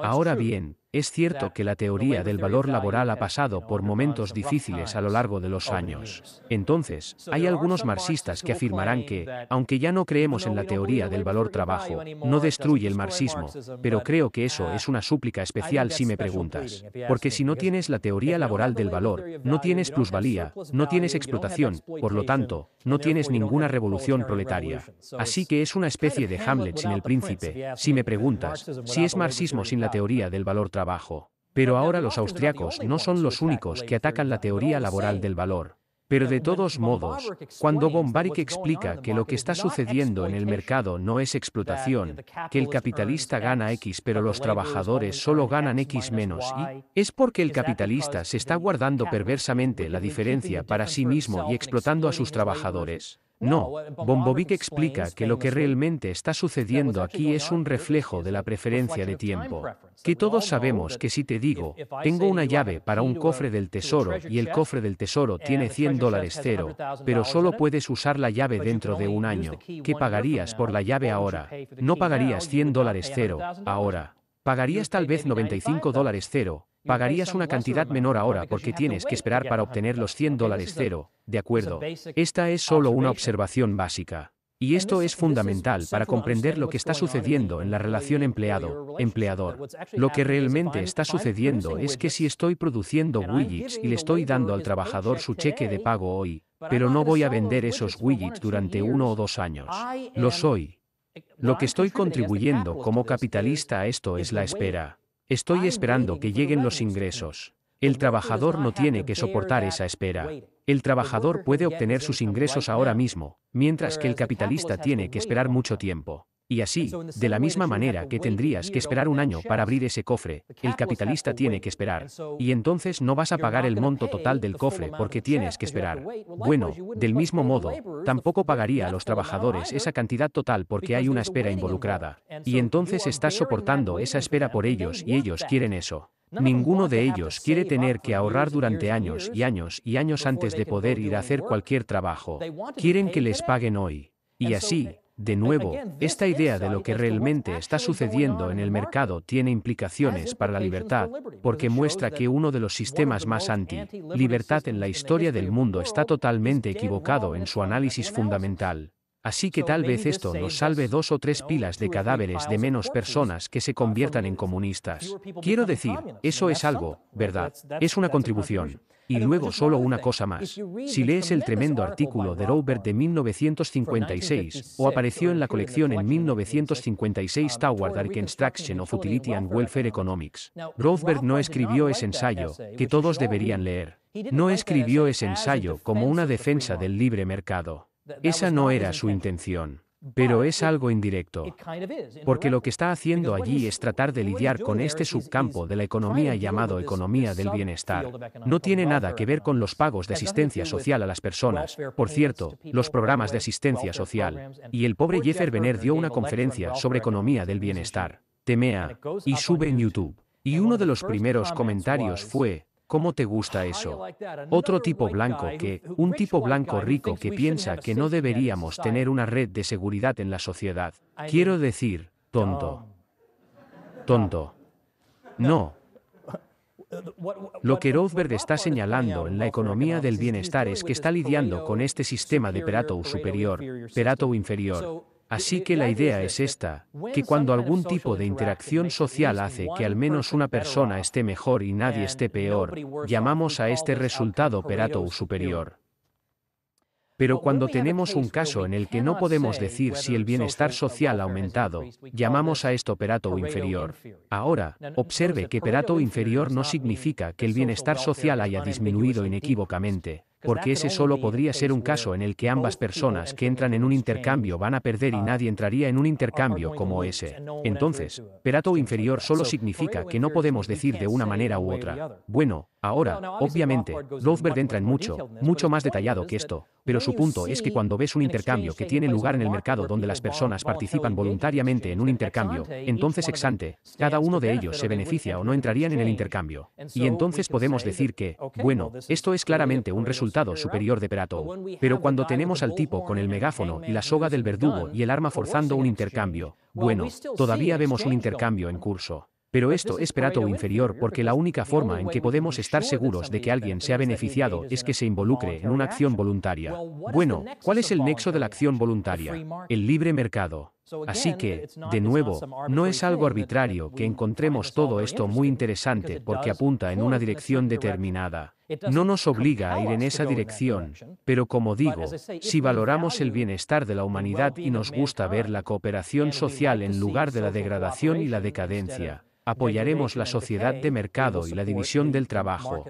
Ahora bien, es cierto que la teoría del valor laboral ha pasado por momentos difíciles a lo largo de los años. Entonces, hay algunos marxistas que afirmarán que, aunque ya no creemos en la teoría del valor trabajo, no destruye el marxismo, pero creo que eso es una súplica especial si me preguntas. Porque si no tienes la teoría laboral del valor, no tienes plusvalía, no tienes explotación, por lo tanto, no tienes ninguna revolución proletaria. Así que es una especie de Hamlet sin el príncipe, si me preguntas, si es marxismo sin la teoría del valor trabajo pero ahora los austriacos no son los únicos que atacan la teoría laboral del valor. Pero de todos modos, cuando von explica que lo que está sucediendo en el mercado no es explotación, que el capitalista gana X pero los trabajadores solo ganan X menos Y, es porque el capitalista se está guardando perversamente la diferencia para sí mismo y explotando a sus trabajadores. No, Bombovic explica que lo que realmente está sucediendo aquí es un reflejo de la preferencia de tiempo. Que todos sabemos que si te digo, tengo una llave para un cofre del tesoro y el cofre del tesoro tiene 100 dólares cero, pero solo puedes usar la llave dentro de un año, ¿qué pagarías por la llave ahora? No pagarías 100 dólares cero, ahora. Pagarías tal vez 95 dólares cero, pagarías una cantidad menor ahora porque tienes que esperar para obtener los 100 dólares cero, ¿de acuerdo? Esta es solo una observación básica. Y esto es fundamental para comprender lo que está sucediendo en la relación empleado-empleador. Lo que realmente está sucediendo es que si estoy produciendo widgets y le estoy dando al trabajador su cheque de pago hoy, pero no voy a vender esos widgets durante uno o dos años. Lo soy lo que estoy contribuyendo como capitalista a esto es la espera. Estoy esperando que lleguen los ingresos. El trabajador no tiene que soportar esa espera. El trabajador puede obtener sus ingresos ahora mismo, mientras que el capitalista tiene que esperar mucho tiempo. Y así, de la misma manera que tendrías que esperar un año para abrir ese cofre, el capitalista tiene que esperar. Y entonces no vas a pagar el monto total del cofre porque tienes que esperar. Bueno, del mismo modo, tampoco pagaría a los trabajadores esa cantidad total porque hay una espera involucrada. Y entonces estás soportando esa espera por ellos y ellos quieren eso. Ninguno de ellos quiere tener que ahorrar durante años y años y años antes de poder ir a hacer cualquier trabajo. Quieren que les paguen hoy. Y así, de nuevo, esta idea de lo que realmente está sucediendo en el mercado tiene implicaciones para la libertad, porque muestra que uno de los sistemas más anti-libertad en la historia del mundo está totalmente equivocado en su análisis fundamental. Así que tal vez esto nos salve dos o tres pilas de cadáveres de menos personas que se conviertan en comunistas. Quiero decir, eso es algo, ¿verdad? Es una contribución. Y luego solo una cosa más. Si lees el tremendo artículo de Robert de 1956, o apareció en la colección en 1956 Toward Instruction of Utility and Welfare Economics, Rothberg no escribió ese ensayo, que todos deberían leer. No escribió ese ensayo como una defensa del libre mercado. Esa no era su intención pero es algo indirecto, porque lo que está haciendo allí es tratar de lidiar con este subcampo de la economía llamado economía del bienestar. No tiene nada que ver con los pagos de asistencia social a las personas, por cierto, los programas de asistencia social. Y el pobre Jeffer Benner dio una conferencia sobre economía del bienestar, Temea, y sube en YouTube. Y uno de los primeros comentarios fue, ¿Cómo te gusta eso? Otro tipo blanco que, un tipo blanco rico que piensa que no deberíamos tener una red de seguridad en la sociedad. Quiero decir, tonto. Tonto. No. Uh, Lo que Rothbard está señalando en la economía del bienestar es que está lidiando con este sistema de Perato superior, Perato inferior, Así que la idea es esta, que cuando algún tipo de interacción social hace que al menos una persona esté mejor y nadie esté peor, llamamos a este resultado perato o superior. Pero cuando tenemos un caso en el que no podemos decir si el bienestar social ha aumentado, llamamos a esto o inferior. Ahora, observe que perato inferior no significa que el bienestar social haya disminuido inequívocamente, porque ese solo podría ser un caso en el que ambas personas que entran en un intercambio van a perder y ah, nadie entraría en un intercambio como ese. Entonces, perato inferior solo significa que no podemos decir de una manera u otra, bueno, Ahora, obviamente, Rothbard entra en mucho, mucho más detallado que esto, pero su punto es que cuando ves un intercambio que tiene lugar en el mercado donde las personas participan voluntariamente en un intercambio, entonces ex ante, cada uno de ellos se beneficia o no entrarían en el intercambio. Y entonces podemos decir que, bueno, esto es claramente un resultado superior de Perato. Pero cuando tenemos al tipo con el megáfono y la soga del verdugo y el arma forzando un intercambio, bueno, todavía vemos un intercambio en curso. Pero pues esto es Perato inferior porque la única forma en que podemos estar seguros de que alguien se ha beneficiado es que se involucre en una acción voluntaria. Bueno, ¿cuál es el nexo de la acción voluntaria? El libre mercado. Así que, de nuevo, no es algo arbitrario que encontremos todo esto muy interesante porque apunta en una dirección determinada. No nos obliga a ir en esa dirección, pero como digo, si valoramos el bienestar de la humanidad y nos gusta ver la cooperación social en lugar de la degradación y la decadencia, apoyaremos la sociedad de mercado y la división del trabajo.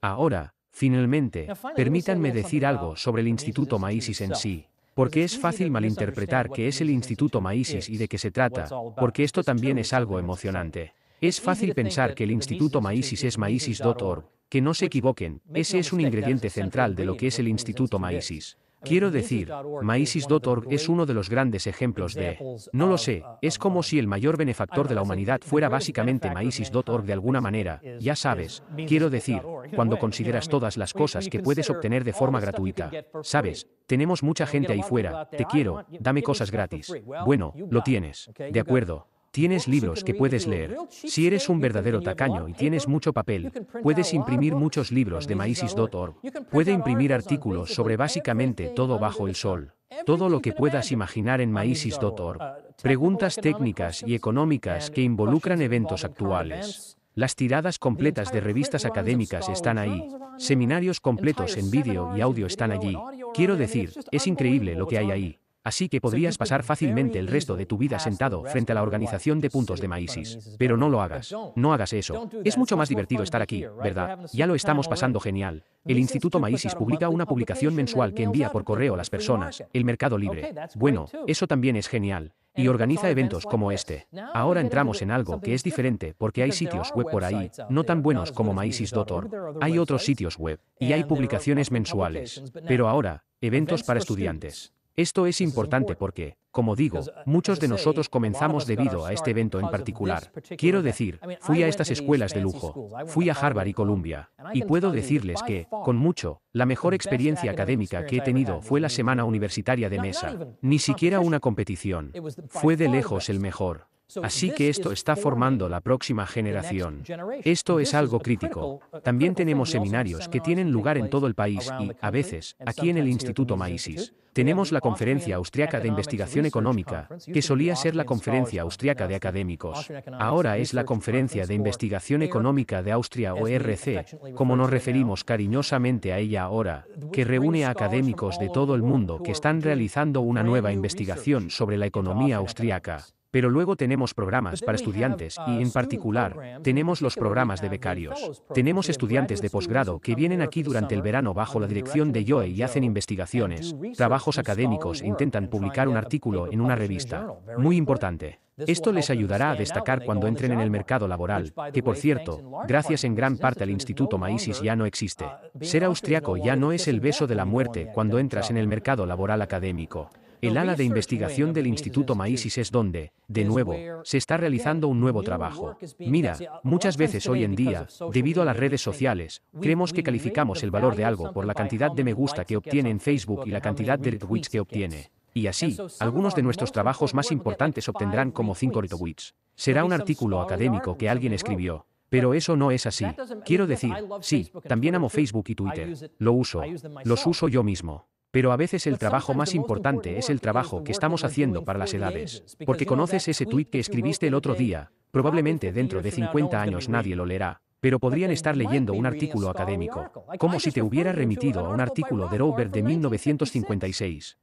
Ahora, finalmente, permítanme decir algo sobre el Instituto Maísis en sí. Porque es fácil malinterpretar qué es el Instituto Maísis y de qué se trata, porque esto también es algo emocionante. Es fácil pensar que el Instituto Maísis es maísis.org, que no se equivoquen, ese es un ingrediente central de lo que es el Instituto Maísis. Quiero decir, maisis.org es uno de los grandes ejemplos de... No lo sé, uh, es como si el mayor benefactor de la humanidad fuera básicamente maisis.org de alguna manera, ya sabes, quiero decir, cuando consideras todas las cosas que puedes obtener de forma gratuita. Sabes, tenemos mucha gente ahí fuera, te quiero, dame cosas gratis. Bueno, lo tienes. De acuerdo. Tienes libros que puedes leer. Si eres un verdadero tacaño y tienes mucho papel, puedes imprimir muchos libros de maisis.org. Puede imprimir artículos sobre básicamente todo bajo el sol. Todo lo que puedas imaginar en maisis.org. Uh, Preguntas técnicas y económicas que involucran eventos actuales. Las tiradas completas de revistas académicas están ahí. Seminarios completos en vídeo y audio están allí. Quiero decir, es increíble lo que hay ahí. Así que podrías pasar fácilmente el resto de tu vida sentado frente a la organización de puntos de maísis. Pero no lo hagas. No hagas eso. Es mucho más divertido estar aquí, ¿verdad? Ya lo estamos pasando genial. El Instituto Maísis publica una publicación mensual que envía por correo a las personas, el mercado libre. Bueno, eso también es genial. Y organiza eventos como este. Ahora entramos en algo que es diferente porque hay sitios web por ahí, no tan buenos como Maísis.org. Hay otros sitios web y hay publicaciones mensuales. Pero ahora, eventos para estudiantes. Esto es importante porque, como digo, uh, muchos de nosotros comenzamos debido a este evento en particular. Quiero decir, fui a estas escuelas de lujo, fui a Harvard y Columbia, y puedo decirles que, con mucho, la mejor experiencia académica que he tenido fue la semana universitaria de mesa. Ni siquiera una competición. Fue de lejos el mejor. Así que esto está formando la próxima generación. Esto es algo crítico. También tenemos seminarios que tienen lugar en todo el país y, a veces, aquí en el Instituto Maísis. Tenemos la Conferencia Austriaca de Investigación Económica, que solía ser la Conferencia Austriaca de Académicos. Ahora es la Conferencia de Investigación Económica de Austria o RC, como nos referimos cariñosamente a ella ahora, que reúne a académicos de todo el mundo que están realizando una nueva investigación sobre la economía austriaca. Pero luego tenemos programas para estudiantes uh, y, en particular, tenemos los programas de becarios. Tenemos estudiantes de posgrado que vienen aquí durante el verano bajo la dirección de Joe y hacen investigaciones, trabajos académicos e intentan publicar un artículo en una revista. Muy importante. Esto les ayudará a destacar cuando entren en el mercado laboral, que por cierto, gracias en gran parte al Instituto Maísis ya no existe. Uh, Ser austriaco ya no es el beso de la muerte cuando entras en el mercado laboral académico. El ala de investigación del Instituto Maísis es donde, de nuevo, se está realizando un nuevo trabajo. Mira, muchas veces hoy en día, debido a las redes sociales, creemos que calificamos el valor de algo por la cantidad de me gusta que obtiene en Facebook y la cantidad de retweets que obtiene. Y así, algunos de nuestros trabajos más importantes obtendrán como 5 retweets. Será un artículo académico que alguien escribió. Pero eso no es así. Quiero decir, sí, también amo Facebook y Twitter. Lo uso. Los uso yo mismo. Pero a veces el trabajo más importante es el trabajo que estamos haciendo para las edades. Porque conoces ese tweet que escribiste el otro día, probablemente dentro de 50 años nadie lo leerá, pero podrían estar leyendo un artículo académico, como si te hubiera remitido a un artículo de Robert de 1956.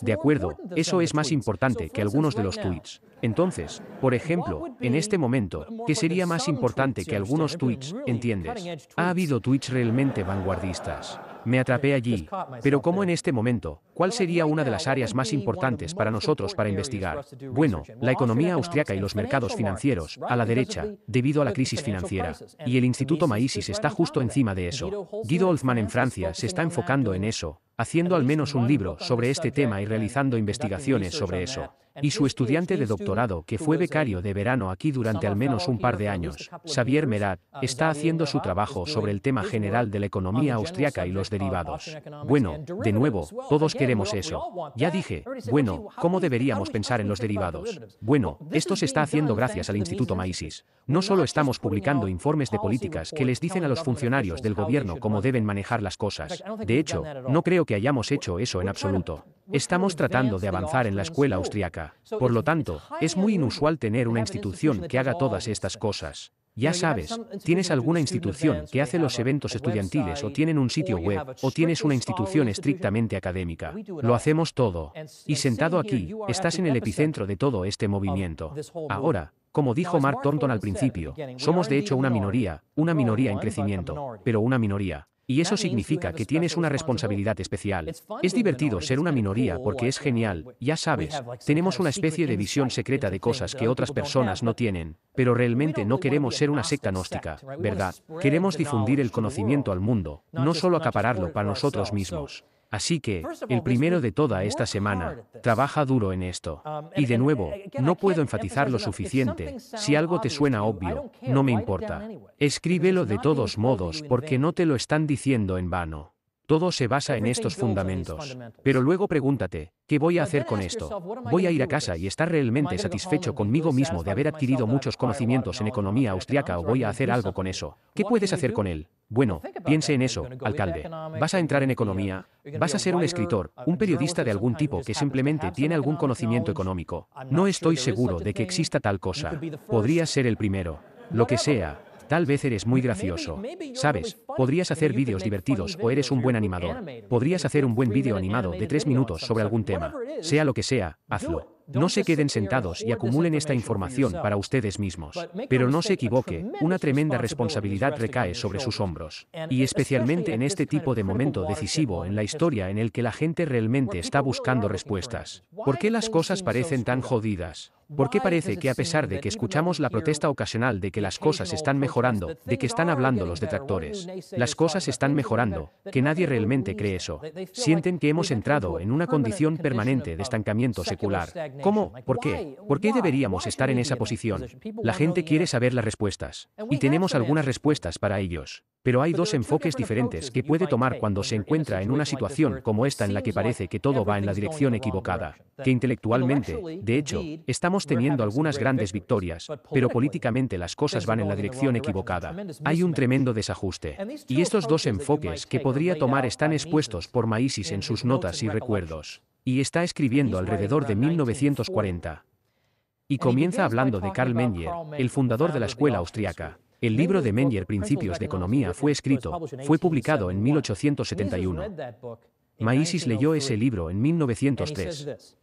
De acuerdo, eso es más importante que algunos de los tweets. Entonces, por ejemplo, en este momento, ¿qué sería más importante que algunos tweets? ¿Entiendes? Ha habido tweets realmente vanguardistas. Me atrapé allí. Pero ¿cómo en este momento? ¿Cuál sería una de las áreas más importantes para nosotros para investigar? Bueno, la economía austriaca y los mercados financieros, a la derecha, debido a la crisis financiera. Y el Instituto Maísis está justo encima de eso. Guido en Francia se está enfocando en eso, haciendo al menos un libro sobre este tema y realizando investigaciones sobre eso y su estudiante de doctorado que fue becario de verano aquí durante al menos un par de años, Xavier Merat, está haciendo su trabajo sobre el tema general de la economía austriaca y los derivados. Bueno, de nuevo, todos queremos eso. Ya dije, bueno, ¿cómo deberíamos pensar en los derivados? Bueno, esto se está haciendo gracias al Instituto Maísis. No solo estamos publicando informes de políticas que les dicen a los funcionarios del gobierno cómo deben manejar las cosas. De hecho, no creo que hayamos hecho eso en absoluto. Estamos tratando de avanzar en la escuela austriaca. Por lo tanto, es muy inusual tener una institución que haga todas estas cosas. Ya sabes, tienes alguna institución que hace los eventos estudiantiles o tienen un sitio web o tienes una institución estrictamente académica. Lo hacemos todo. Y sentado aquí, estás en el epicentro de todo este movimiento. Ahora, como dijo Mark Thornton al principio, somos de hecho una minoría, una minoría en crecimiento, pero una minoría. Y eso significa que tienes una responsabilidad especial. Es divertido ser una minoría porque es genial, ya sabes, tenemos una especie de visión secreta de cosas que otras personas no tienen, pero realmente no queremos ser una secta gnóstica, ¿verdad? Queremos difundir el conocimiento al mundo, no solo acapararlo para nosotros mismos. Así que, el primero de toda esta semana, trabaja duro en esto. Um, y de nuevo, uh, no puedo enfatizar lo suficiente, si algo te suena obvio, no me importa. Escríbelo de todos modos porque no te lo están diciendo en vano. Todo se basa en estos fundamentos. Pero luego pregúntate, ¿qué voy a hacer con esto? ¿Voy a ir a casa y estar realmente satisfecho conmigo mismo de haber adquirido muchos conocimientos en economía austriaca o voy a hacer algo con eso? ¿Qué puedes hacer con él? Bueno, piense en eso, alcalde. Vas a entrar en economía, vas a ser un escritor, un periodista de algún tipo que simplemente tiene algún conocimiento económico. No estoy seguro de que exista tal cosa. Podrías ser el primero. Lo que sea, Tal vez eres muy gracioso. Sabes, podrías hacer vídeos divertidos o eres un buen animador. Podrías hacer un buen vídeo animado de tres minutos sobre algún tema. Sea lo que sea, hazlo. No se queden sentados y acumulen esta información para ustedes mismos. Pero no se equivoque, una tremenda responsabilidad recae sobre sus hombros. Y especialmente en este tipo de momento decisivo en la historia en el que la gente realmente está buscando respuestas. ¿Por qué las cosas parecen tan jodidas? ¿Por qué parece que a pesar de que escuchamos la protesta ocasional de que las cosas están mejorando, de que están hablando los detractores, las cosas están mejorando, que nadie realmente cree eso? Sienten que hemos entrado en una condición permanente de estancamiento secular. ¿Cómo? ¿Por qué? ¿Por qué deberíamos estar en esa posición? La gente quiere saber las respuestas. Y tenemos algunas respuestas para ellos. Pero hay dos enfoques diferentes que puede tomar cuando se encuentra en una situación como esta en la que parece que todo va en la dirección equivocada. Que intelectualmente, de hecho, estamos teniendo algunas grandes victorias, pero políticamente las cosas van en la dirección equivocada. Hay un tremendo desajuste. Y estos dos enfoques que podría tomar están expuestos por Maísis en sus notas y recuerdos. Y está escribiendo alrededor de 1940. Y comienza hablando de Karl Menger, el fundador de la escuela austriaca. El libro de Menger Principios de Economía fue escrito, fue publicado en 1871. Maísis leyó ese libro en 1903.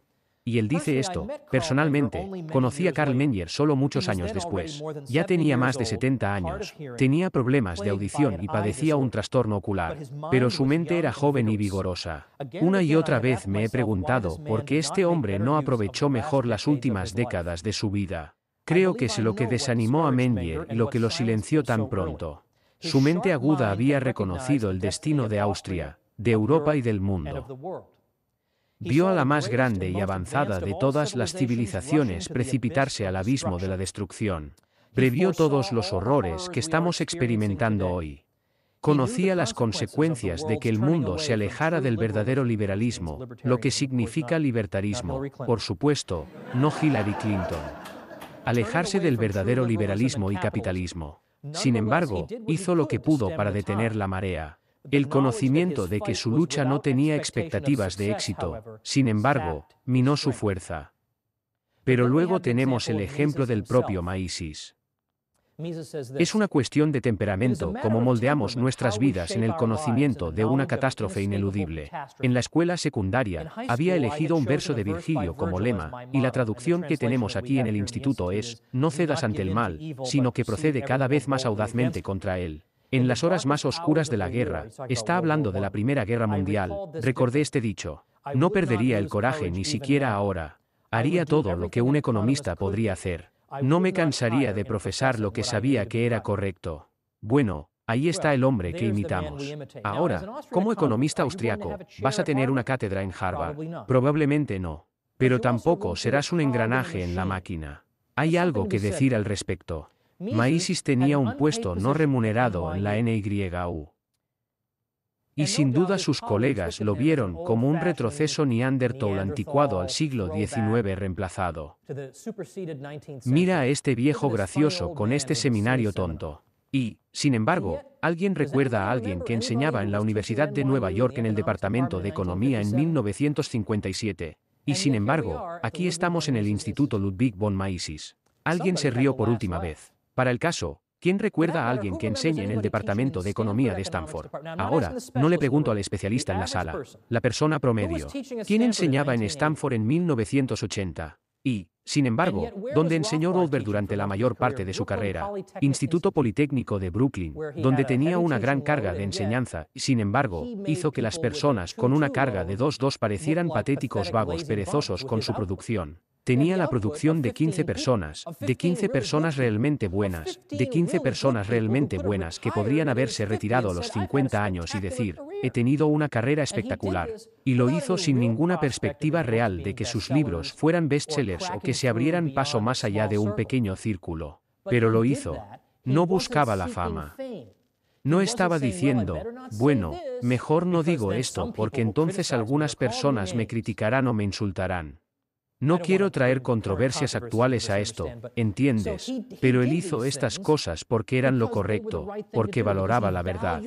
Y él dice esto, personalmente, conocí a Carl Menger solo muchos años después. Ya tenía más de 70 años, tenía problemas de audición y padecía un trastorno ocular, pero su mente era joven y vigorosa. Una y otra vez me he preguntado por qué este hombre no aprovechó mejor las últimas décadas de su vida. Creo que es lo que desanimó a Menger y lo que lo silenció tan pronto. Su mente aguda había reconocido el destino de Austria, de Europa y del mundo vio a la más este grande y avanzada este de todas las civilizaciones precipitarse al abismo de la destrucción. Previó todos los horrores que estamos experimentando hoy. Conocía las consecuencias de que el mundo se alejara del verdadero liberalismo, lo que significa libertarismo, por supuesto, no Hillary Clinton. Alejarse del verdadero liberalismo y capitalismo. Sin embargo, hizo lo que pudo para detener la marea. El conocimiento de que su lucha no tenía expectativas de éxito, sin embargo, minó su fuerza. Pero luego tenemos el ejemplo del propio Maísis. Es una cuestión de temperamento, como moldeamos nuestras vidas en el conocimiento de una catástrofe ineludible. En la escuela secundaria, había elegido un verso de Virgilio como lema, y la traducción que tenemos aquí en el instituto es, no cedas ante el mal, sino que procede cada vez más audazmente contra él. En las horas más oscuras de la guerra, está hablando de la Primera Guerra Mundial, recordé este dicho. No perdería el coraje ni siquiera ahora. Haría todo lo que un economista podría hacer. No me cansaría de profesar lo que sabía que era correcto. Bueno, ahí está el hombre que imitamos. Ahora, como economista austriaco, ¿vas a tener una cátedra en Harvard? Probablemente no. Pero tampoco serás un engranaje en la máquina. Hay algo que decir al respecto. Maísis tenía un puesto no remunerado en la NYU. Y sin duda sus colegas lo vieron como un retroceso neandertal anticuado al siglo XIX reemplazado. Mira a este viejo gracioso con este seminario tonto. Y, sin embargo, alguien recuerda a alguien que enseñaba en la Universidad de Nueva York en el Departamento de Economía en 1957. Y sin embargo, aquí estamos en el Instituto Ludwig von Mises. Alguien se rió por última vez. Para el caso, ¿quién recuerda a alguien que enseñe en el Departamento de Economía de Stanford? Ahora, no le pregunto al especialista en la sala, la persona promedio. ¿Quién enseñaba en Stanford en 1980? Y, sin embargo, donde enseñó Robert durante la mayor parte de su carrera, Instituto Politécnico de Brooklyn, donde tenía una gran carga de enseñanza, sin embargo, hizo que las personas con una carga de 2-2 parecieran patéticos vagos perezosos con su producción. Tenía la producción de 15 personas, de 15 personas realmente buenas, de 15 personas realmente buenas que podrían haberse retirado a los 50 años y decir, he tenido una carrera espectacular. Y lo hizo sin ninguna perspectiva real de que sus libros fueran bestsellers o que se abrieran paso más allá de un pequeño círculo. Pero lo hizo. No buscaba la fama. No estaba oh, diciendo, bueno, mejor no digo esto porque entonces algunas personas me criticarán o me insultarán. No quiero traer controversias actuales a esto, ¿entiendes? Pero él hizo estas cosas porque eran lo correcto, porque valoraba la verdad.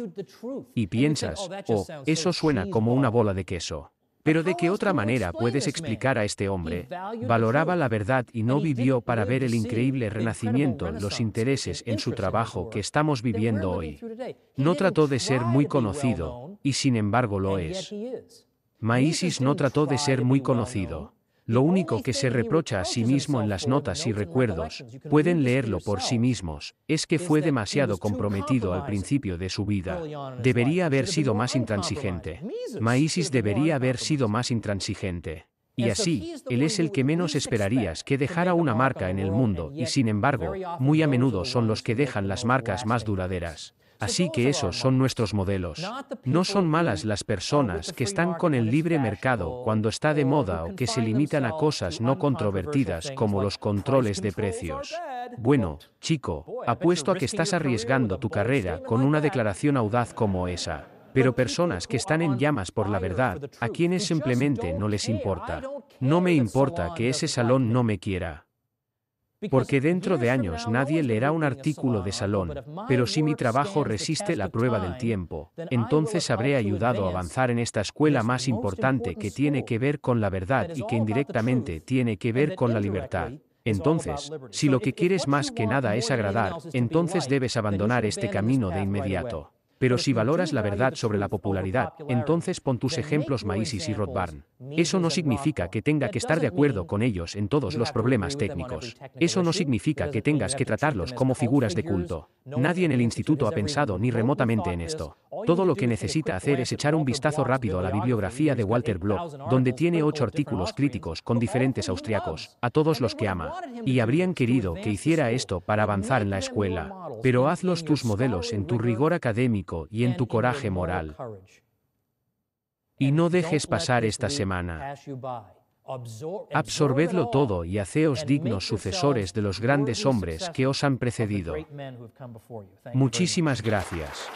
Y piensas, oh, oh eso suena como una bola de queso. Pero ¿de qué otra manera puedes explicar a este hombre? Valoraba la verdad y no vivió para ver el increíble renacimiento, los intereses en su trabajo que estamos viviendo hoy. No trató de ser muy conocido, y sin embargo lo es. Maísis no trató de ser muy conocido. Lo único que se reprocha a sí mismo en las notas y recuerdos, pueden leerlo por sí mismos, es que fue demasiado comprometido al principio de su vida. Debería haber sido más intransigente. Maísis debería haber sido más intransigente. Y así, él es el que menos esperarías que dejara una marca en el mundo, y sin embargo, muy a menudo son los que dejan las marcas más duraderas. Así que esos son nuestros modelos. No son malas las personas que están con el libre mercado cuando está de moda o que se limitan a cosas no controvertidas como los controles de precios. Bueno, chico, apuesto a que estás arriesgando tu carrera con una declaración audaz como esa. Pero personas que están en llamas por la verdad, a quienes simplemente no les importa. No me importa que ese salón no me quiera. Porque dentro de años nadie leerá un artículo de salón, pero si mi trabajo resiste la prueba del tiempo, entonces habré ayudado a avanzar en esta escuela más importante que tiene que ver con la verdad y que indirectamente tiene que ver con la libertad. Entonces, si lo que quieres más que nada es agradar, entonces debes abandonar este camino de inmediato. Pero si valoras la verdad sobre la popularidad, entonces pon tus ejemplos Maísis y Rothbard. Eso no significa que tenga que estar de acuerdo con ellos en todos los problemas técnicos. Eso no significa que tengas que tratarlos como figuras de culto. Nadie en el instituto ha pensado ni remotamente en esto. Todo lo que necesita hacer es echar un vistazo rápido a la bibliografía de Walter Bloch, donde tiene ocho artículos críticos con diferentes austriacos, a todos los que ama. Y habrían querido que hiciera esto para avanzar en la escuela. Pero hazlos tus modelos en tu rigor académico y en tu coraje moral. Y no dejes pasar esta semana. Absorbedlo todo y haceos dignos sucesores de los grandes hombres que os han precedido. Muchísimas gracias.